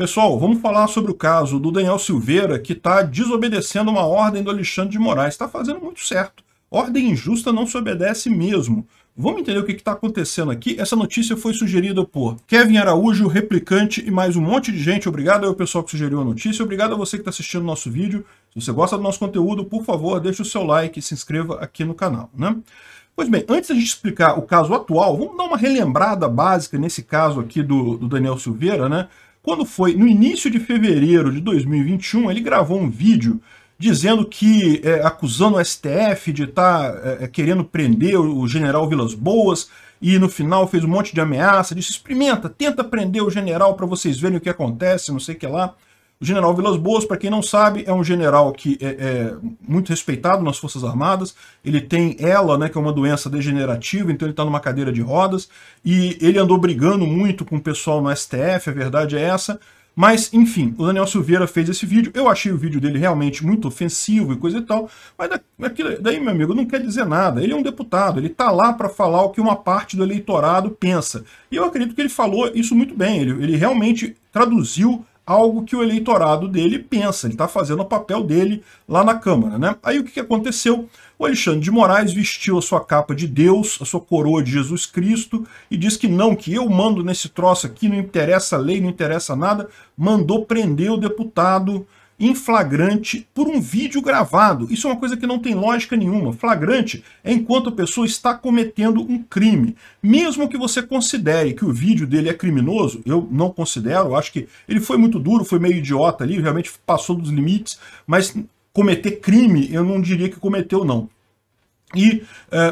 Pessoal, vamos falar sobre o caso do Daniel Silveira, que está desobedecendo uma ordem do Alexandre de Moraes. Está fazendo muito certo. Ordem injusta não se obedece mesmo. Vamos entender o que está acontecendo aqui? Essa notícia foi sugerida por Kevin Araújo, Replicante e mais um monte de gente. Obrigado ao pessoal que sugeriu a notícia. Obrigado a você que está assistindo o nosso vídeo. Se você gosta do nosso conteúdo, por favor, deixe o seu like e se inscreva aqui no canal. Né? Pois bem, antes da gente explicar o caso atual, vamos dar uma relembrada básica nesse caso aqui do, do Daniel Silveira, né? Quando foi no início de fevereiro de 2021, ele gravou um vídeo dizendo que, é, acusando o STF de estar tá, é, é, querendo prender o general Vilas Boas, e no final fez um monte de ameaça, disse, experimenta, tenta prender o general para vocês verem o que acontece, não sei o que lá. O general Vilas Boas, para quem não sabe, é um general que é, é, muito respeitado nas Forças Armadas. Ele tem ela, né, que é uma doença degenerativa, então ele está numa cadeira de rodas. E ele andou brigando muito com o pessoal no STF, a verdade é essa. Mas, enfim, o Daniel Silveira fez esse vídeo. Eu achei o vídeo dele realmente muito ofensivo e coisa e tal. Mas daí, meu amigo, não quer dizer nada. Ele é um deputado, ele está lá para falar o que uma parte do eleitorado pensa. E eu acredito que ele falou isso muito bem. Ele, ele realmente traduziu algo que o eleitorado dele pensa. Ele está fazendo o papel dele lá na Câmara. Né? Aí o que, que aconteceu? O Alexandre de Moraes vestiu a sua capa de Deus, a sua coroa de Jesus Cristo, e diz que não, que eu mando nesse troço aqui, não interessa a lei, não interessa nada, mandou prender o deputado em flagrante por um vídeo gravado. Isso é uma coisa que não tem lógica nenhuma. Flagrante é enquanto a pessoa está cometendo um crime. Mesmo que você considere que o vídeo dele é criminoso, eu não considero, acho que ele foi muito duro, foi meio idiota ali, realmente passou dos limites, mas cometer crime, eu não diria que cometeu não. E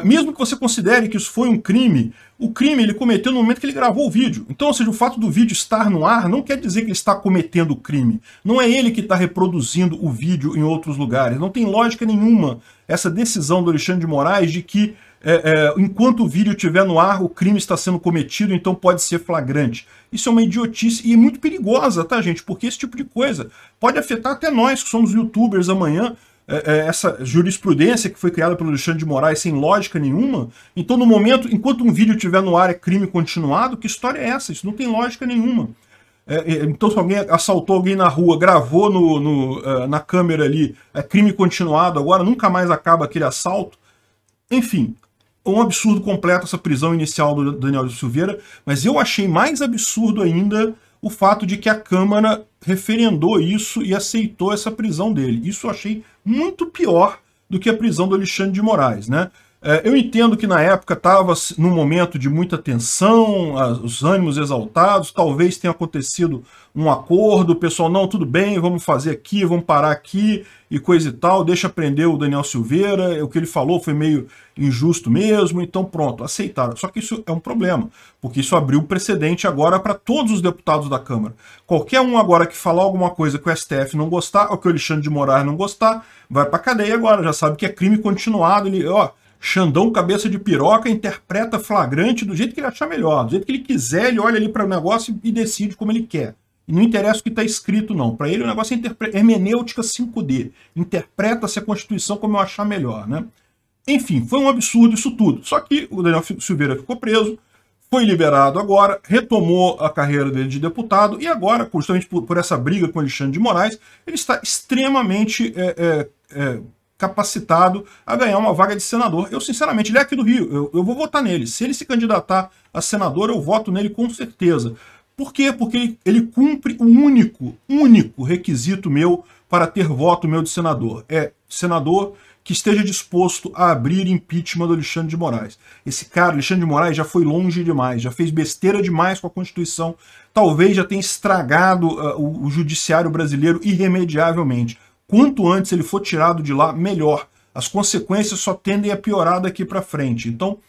uh, mesmo que você considere que isso foi um crime, o crime ele cometeu no momento que ele gravou o vídeo. Então, ou seja, o fato do vídeo estar no ar não quer dizer que ele está cometendo o crime. Não é ele que está reproduzindo o vídeo em outros lugares. Não tem lógica nenhuma essa decisão do Alexandre de Moraes de que é, é, enquanto o vídeo estiver no ar, o crime está sendo cometido, então pode ser flagrante. Isso é uma idiotice e é muito perigosa, tá, gente? Porque esse tipo de coisa pode afetar até nós que somos youtubers amanhã, é, é, essa jurisprudência que foi criada pelo Alexandre de Moraes sem lógica nenhuma. Então, no momento, enquanto um vídeo estiver no ar é crime continuado, que história é essa? Isso não tem lógica nenhuma. É, então, se alguém assaltou alguém na rua, gravou no, no, na câmera ali, é crime continuado, agora nunca mais acaba aquele assalto. Enfim, um absurdo completo essa prisão inicial do Daniel de Silveira, mas eu achei mais absurdo ainda o fato de que a Câmara referendou isso e aceitou essa prisão dele. Isso eu achei muito pior do que a prisão do Alexandre de Moraes, né? É, eu entendo que na época estava num momento de muita tensão, os ânimos exaltados, talvez tenha acontecido um acordo, o pessoal, não, tudo bem, vamos fazer aqui, vamos parar aqui e coisa e tal, deixa prender o Daniel Silveira, é, o que ele falou foi meio injusto mesmo, então pronto, aceitaram. Só que isso é um problema, porque isso abriu precedente agora para todos os deputados da Câmara. Qualquer um agora que falar alguma coisa que o STF não gostar, ou que o Alexandre de Moraes não gostar, vai para cadeia agora, já sabe que é crime continuado, ele, ó... Xandão Cabeça de Piroca interpreta flagrante do jeito que ele achar melhor, do jeito que ele quiser, ele olha ali para o negócio e decide como ele quer. E não interessa o que está escrito, não. Para ele o negócio é hermenêutica 5D. Interpreta-se a Constituição como eu achar melhor, né? Enfim, foi um absurdo isso tudo. Só que o Daniel Silveira ficou preso, foi liberado agora, retomou a carreira dele de deputado e agora, justamente por, por essa briga com Alexandre de Moraes, ele está extremamente é, é, é, capacitado a ganhar uma vaga de senador. Eu, sinceramente, ele é aqui do Rio, eu, eu, vou votar nele. Se ele se candidatar a senador, eu voto nele com certeza. Por quê? Porque ele, ele cumpre o único, único requisito meu para ter voto meu de senador. É senador que esteja disposto a abrir impeachment do Alexandre de Moraes. Esse cara, Alexandre de Moraes, já foi longe demais, já fez besteira demais com a Constituição, talvez já tenha estragado uh, o, o judiciário brasileiro irremediavelmente Quanto antes ele for tirado de lá, melhor. As consequências só tendem a piorar daqui para frente. Então,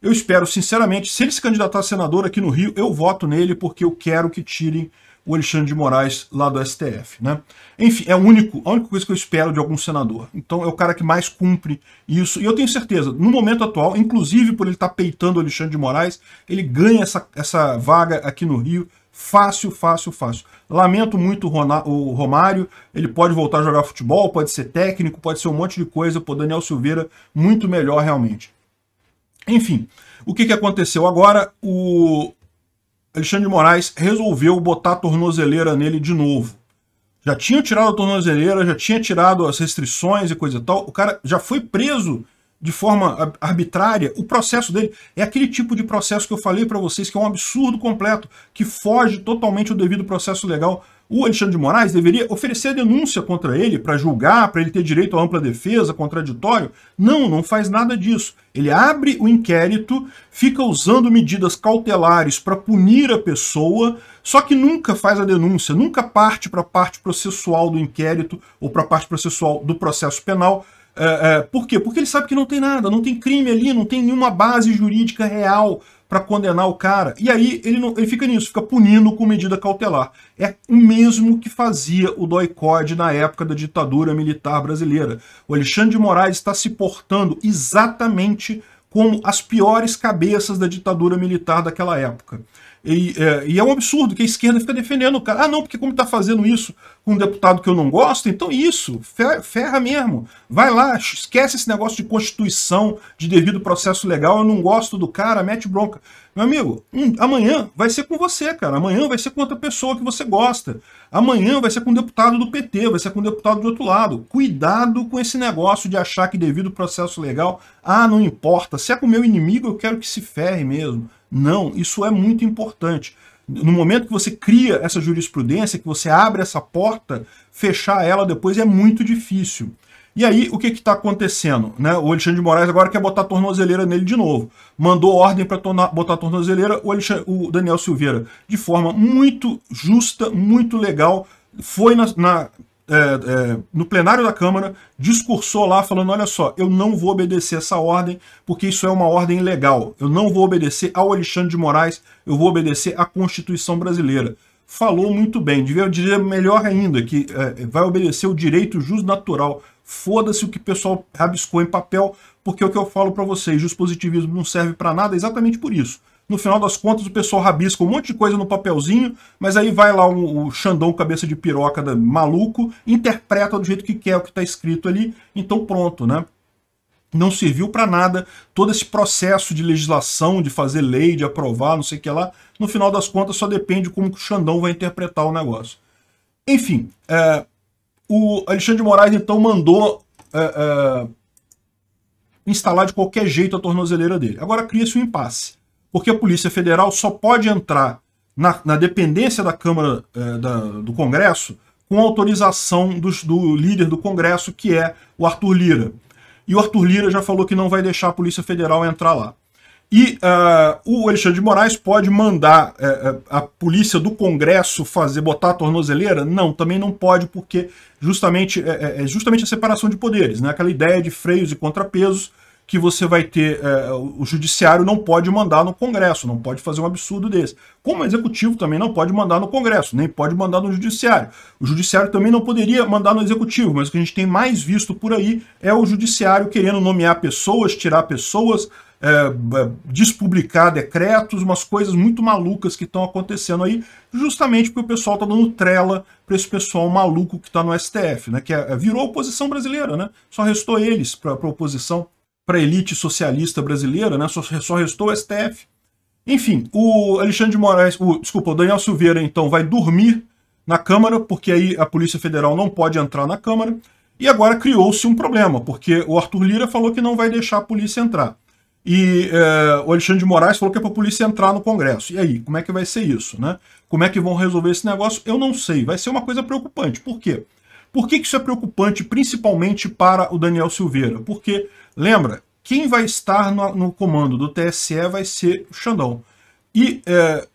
eu espero, sinceramente, se ele se candidatar a senador aqui no Rio, eu voto nele porque eu quero que tirem o Alexandre de Moraes lá do STF. Né? Enfim, é o único, a única coisa que eu espero de algum senador. Então é o cara que mais cumpre isso. E eu tenho certeza, no momento atual, inclusive por ele estar tá peitando o Alexandre de Moraes, ele ganha essa, essa vaga aqui no Rio Fácil, fácil, fácil. Lamento muito o Romário. Ele pode voltar a jogar futebol, pode ser técnico, pode ser um monte de coisa. Pô, Daniel Silveira, muito melhor realmente. Enfim, o que, que aconteceu agora? O Alexandre de Moraes resolveu botar a tornozeleira nele de novo. Já tinha tirado a tornozeleira, já tinha tirado as restrições e coisa e tal. O cara já foi preso de forma arbitrária, o processo dele é aquele tipo de processo que eu falei para vocês que é um absurdo completo, que foge totalmente do devido processo legal. O Alexandre de Moraes deveria oferecer a denúncia contra ele para julgar, para ele ter direito à ampla defesa, contraditório. Não, não faz nada disso. Ele abre o inquérito, fica usando medidas cautelares para punir a pessoa, só que nunca faz a denúncia, nunca parte para a parte processual do inquérito ou para a parte processual do processo penal. É, é, por quê? Porque ele sabe que não tem nada, não tem crime ali, não tem nenhuma base jurídica real para condenar o cara. E aí ele, não, ele fica nisso, fica punindo com medida cautelar. É o mesmo que fazia o doi na época da ditadura militar brasileira. O Alexandre de Moraes está se portando exatamente como as piores cabeças da ditadura militar daquela época. E é, e é um absurdo que a esquerda fica defendendo o cara. Ah, não, porque como está fazendo isso, com um deputado que eu não gosto, então isso, ferra mesmo. Vai lá, esquece esse negócio de constituição, de devido processo legal, eu não gosto do cara, mete bronca. Meu amigo, um, amanhã vai ser com você, cara. Amanhã vai ser com outra pessoa que você gosta. Amanhã vai ser com um deputado do PT, vai ser com um deputado do outro lado. Cuidado com esse negócio de achar que devido processo legal, ah, não importa, se é com o meu inimigo, eu quero que se ferre mesmo. Não, isso é muito importante. No momento que você cria essa jurisprudência, que você abre essa porta, fechar ela depois é muito difícil. E aí, o que está acontecendo? Né? O Alexandre de Moraes agora quer botar a tornozeleira nele de novo. Mandou ordem para botar a tornozeleira. O, o, Daniel Silveira, de forma muito justa, muito legal, foi na, na é, é, no plenário da Câmara, discursou lá falando, olha só, eu não vou obedecer essa ordem, porque isso é uma ordem legal. Eu não vou obedecer ao Alexandre de Moraes, eu vou obedecer à Constituição brasileira. Falou muito bem, devia dizer melhor ainda, que é, vai obedecer o direito justo natural. Foda-se o que o pessoal rabiscou em papel, porque é o que eu falo para vocês, o positivismo não serve para nada exatamente por isso. No final das contas, o pessoal rabisca um monte de coisa no papelzinho, mas aí vai lá o, o Xandão, cabeça de piroca da, maluco, interpreta do jeito que quer o que está escrito ali, então pronto, né? Não serviu para nada todo esse processo de legislação, de fazer lei, de aprovar, não sei o que lá. No final das contas, só depende como o Xandão vai interpretar o negócio. Enfim, é, o Alexandre de Moraes então mandou é, é, instalar de qualquer jeito a tornozeleira dele. Agora cria-se um impasse porque a Polícia Federal só pode entrar na, na dependência da Câmara eh, da, do Congresso com autorização dos, do líder do Congresso, que é o Arthur Lira. E o Arthur Lira já falou que não vai deixar a Polícia Federal entrar lá. E uh, o Alexandre de Moraes pode mandar uh, a polícia do Congresso fazer botar a tornozeleira? Não, também não pode, porque justamente é, é justamente a separação de poderes, né? aquela ideia de freios e contrapesos que você vai ter, é, o judiciário não pode mandar no Congresso, não pode fazer um absurdo desse. Como o executivo também não pode mandar no Congresso, nem pode mandar no judiciário. O judiciário também não poderia mandar no executivo, mas o que a gente tem mais visto por aí é o judiciário querendo nomear pessoas, tirar pessoas, é, é despublicar decretos, umas coisas muito malucas que estão acontecendo aí, justamente porque o pessoal está dando trela para esse pessoal maluco que está no STF, né? Que é, virou oposição brasileira, né? Só restou eles para a oposição para a elite socialista brasileira, né? Só, só restou o STF. Enfim, o Alexandre de Moraes, o, desculpa, o Daniel Silveira, então, vai dormir na Câmara, porque aí a Polícia Federal não pode entrar na Câmara. E agora criou-se um problema, porque o Arthur Lira falou que não vai deixar a polícia entrar. E é, o Alexandre de Moraes falou que é para a polícia entrar no Congresso. E aí, como é que vai ser isso? Né? Como é que vão resolver esse negócio? Eu não sei. Vai ser uma coisa preocupante. Por quê? Por que, que isso é preocupante, principalmente para o Daniel Silveira? Porque Lembra, quem vai estar no, no comando do TSE vai ser o Xandão. E é,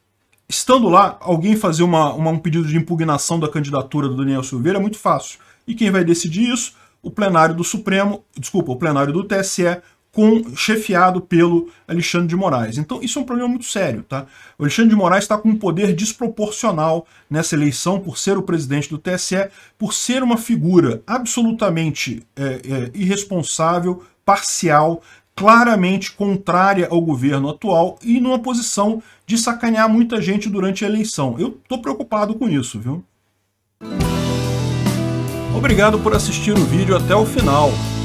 estando lá, alguém fazer uma, uma, um pedido de impugnação da candidatura do Daniel Silveira é muito fácil. E quem vai decidir isso? O plenário do Supremo, desculpa, o plenário do TSE com, chefiado pelo Alexandre de Moraes. Então isso é um problema muito sério. Tá? O Alexandre de Moraes está com um poder desproporcional nessa eleição por ser o presidente do TSE, por ser uma figura absolutamente é, é, irresponsável, parcial, claramente contrária ao governo atual e numa posição de sacanear muita gente durante a eleição. Eu estou preocupado com isso, viu? Obrigado por assistir o vídeo até o final.